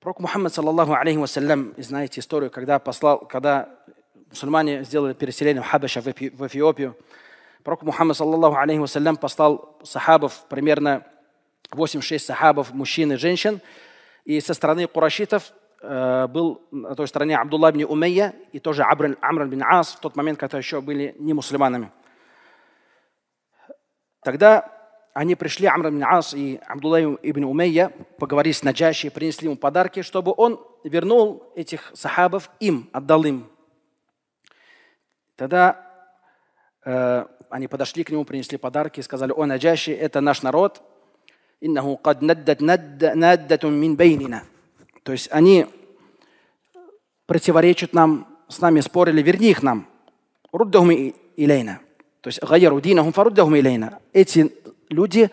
Пророк Мухаммад, саллаллаху алейхи вассалям, знаете историю, когда послал, когда мусульмане сделали переселение в Хабаша, в Эфиопию, пророк Мухаммад, саллаллаху алейхи вассалям, послал сахабов, примерно 8-6 сахабов, мужчин и женщин, и со стороны курашитов э, был на той стороне Абдулла бин Умейя и тоже Абр, Амр бин Ас в тот момент, когда еще были не мусульманами. Тогда они пришли, Амр ибн Ас и Абдулла ибн Умейя, поговорили с Наджаши, принесли ему подарки, чтобы он вернул этих сахабов им, отдал им. Тогда э, они подошли к нему, принесли подарки и сказали, о, Наджаши, это наш народ. То есть они противоречат нам, с нами спорили, верни их нам. То есть, Эти люди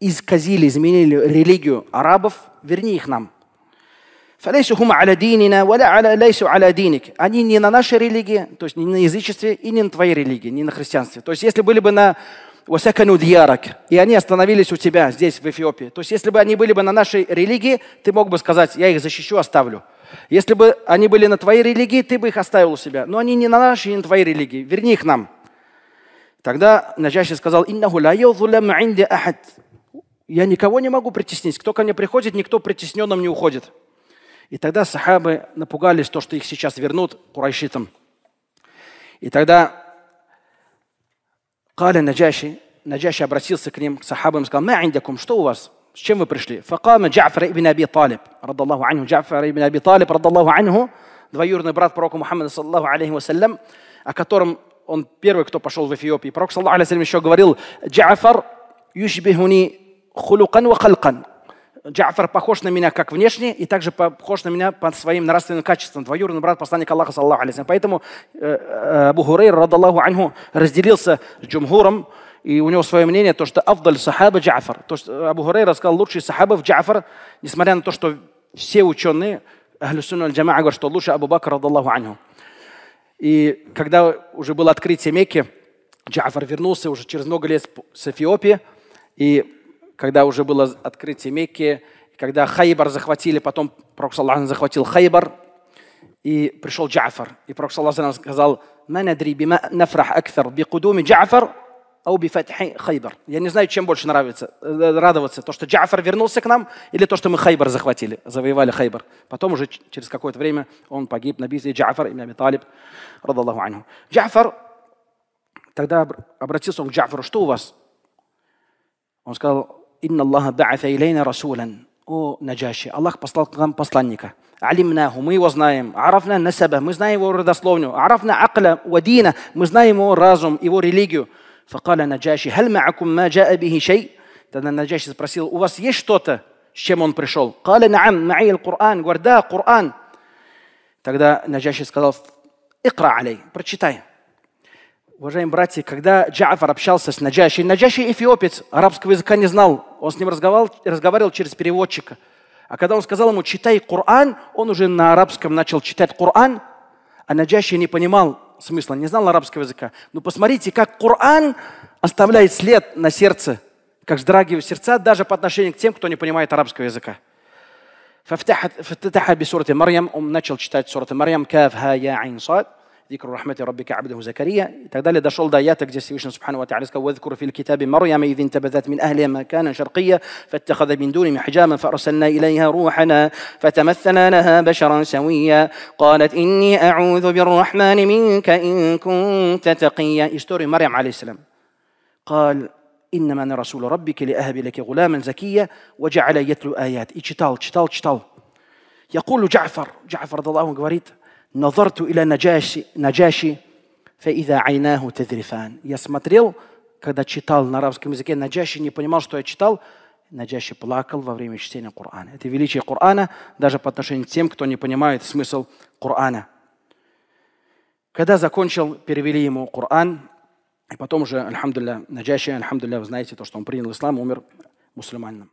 исказили, изменили религию арабов, верни их нам. Они не на нашей религии, то есть не на язычестве и не на твоей религии, не на христианстве. То есть если были бы на Васякану Дьярак, и они остановились у тебя здесь, в Эфиопии. То есть, если бы они были бы на нашей религии, ты мог бы сказать, я их защищу, оставлю. Если бы они были на твоей религии, ты бы их оставил у себя. Но они не на нашей, не на твоей религии. Верни их нам. Тогда Наджаши сказал, «Иннаху ла инди ахад». Я никого не могу притеснить. Кто ко мне приходит, никто притесненным не уходит. И тогда сахабы напугались, то, что их сейчас вернут курайшитам. И тогда Кали Наджаши, Наджаши обратился к ним, к сахабам, сказал, «Ма индякум, что у вас? С чем вы пришли?» Факама Джафар ибн Аби Талиб, радаллаху анху, Джафар ибн Аби Талиб, радаллаху анху, двоюродный брат пророка Мухаммада, саллаху алейхи вассалям, о котором он первый, кто пошел в Эфиопию. Пророк, саллаху алейхи еще говорил, «Джаафар юшбихуни хулукан ва халкан». Джафар похож на меня как внешне и также похож на меня под своим нравственным качеством. Двоюродный брат посланника Аллаха, саллаху алейхи Поэтому э, э, Абу Хурейр, радаллаху анху, разделился с джумхуром, и у него свое мнение, то, что Авдаль Сахаба Джафар. То, есть э, Абу Хурейра сказал, лучший в Джафар, несмотря на то, что все ученые, Ахлюсун аль-Джамаа говорят, что лучше Абу Бакр, радаллаху анху. И когда уже было открытие Мекки, Джафар вернулся уже через много лет с Эфиопии. И когда уже было открытие Мекки, когда Хайбар захватили, потом Пророк Саллаху захватил Хайбар, и пришел Джафар. И Пророк Саллаху сказал, «Ма надри бима нафрах акфар, би кудуми Джафар ау бифатхи хайбар. Я не знаю, чем больше нравится, э, э, радоваться, то, что Джафар вернулся к нам, или то, что мы хайбар захватили, завоевали хайбар. Потом уже через какое-то время он погиб на битве Джафар, имя Талиб, радаллаху анху. Джафар, тогда обратился он к Джафару, что у вас? Он сказал, «Инна Аллаха ба'афа илейна расулан». О, Наджаши, Аллах послал к нам посланника. Алимнаху, мы его знаем. Арафна насаба, мы знаем его родословню. Арафна акля, вадина, мы знаем его разум, его религию. Факаля Наджаши, хальма акум ма джаа бихи шей. Тогда Наджаши спросил, у вас есть что-то, с чем он пришел? Каля наам, маи Кур'ан. Говорит, Кур'ан. Тогда Наджаши сказал, икра алей, прочитай. Уважаемые братья, когда Джафар общался с Наджаши, Наджаши эфиопец, арабского языка не знал, он с ним разговаривал, разговаривал через переводчика. А когда он сказал ему, читай Коран, он уже на арабском начал читать Коран, а Наджаши не понимал, смысла, не знал арабского языка. Но посмотрите, как Коран оставляет след на сердце, как вздрагивают сердца даже по отношению к тем, кто не понимает арабского языка. он начал читать сурат Марьям كاف ها يا عين ذكر رحمة ربك عبده زكريا تقدر da šol da jatak سبحانه وتعالى واذكر فِي الْكِتَابِ مَرْيَمَ إِذْ انْتَبَذَتْ مِنْ أَهْلِهَا مَكَانًا شَرْقِيًّا فَاتَّخَذَ مِنْ دُونِهِمْ حجاما فَأَرْسَلْنَا إِلَيْهَا رُوحَنَا فتمثلنا لَهَا بَشَرًا سَوِيًّا قَالَتْ إِنِّي أَعُوذُ بِالرَّحْمَنِ مِنْكَ إِنْ كُنْتَ تَقِيًّا استوري مريم عليه السلام قال إنما أنا رسول ربك لأهب لك غلاما زكيا وجعل يتلو آيات и читал, читал, يقول جعفر جعفر رضي الله عنه Назарту иля наджаши, наджаши фаида айнаху тадрифан. Я смотрел, когда читал на арабском языке, Наджаши не понимал, что я читал. Наджаши плакал во время чтения Корана. Это величие Корана даже по отношению к тем, кто не понимает смысл Корана. Когда закончил, перевели ему Коран, и потом уже, альхамдулля, Наджаши, альхамдулля, вы знаете, то, что он принял ислам, умер мусульманином.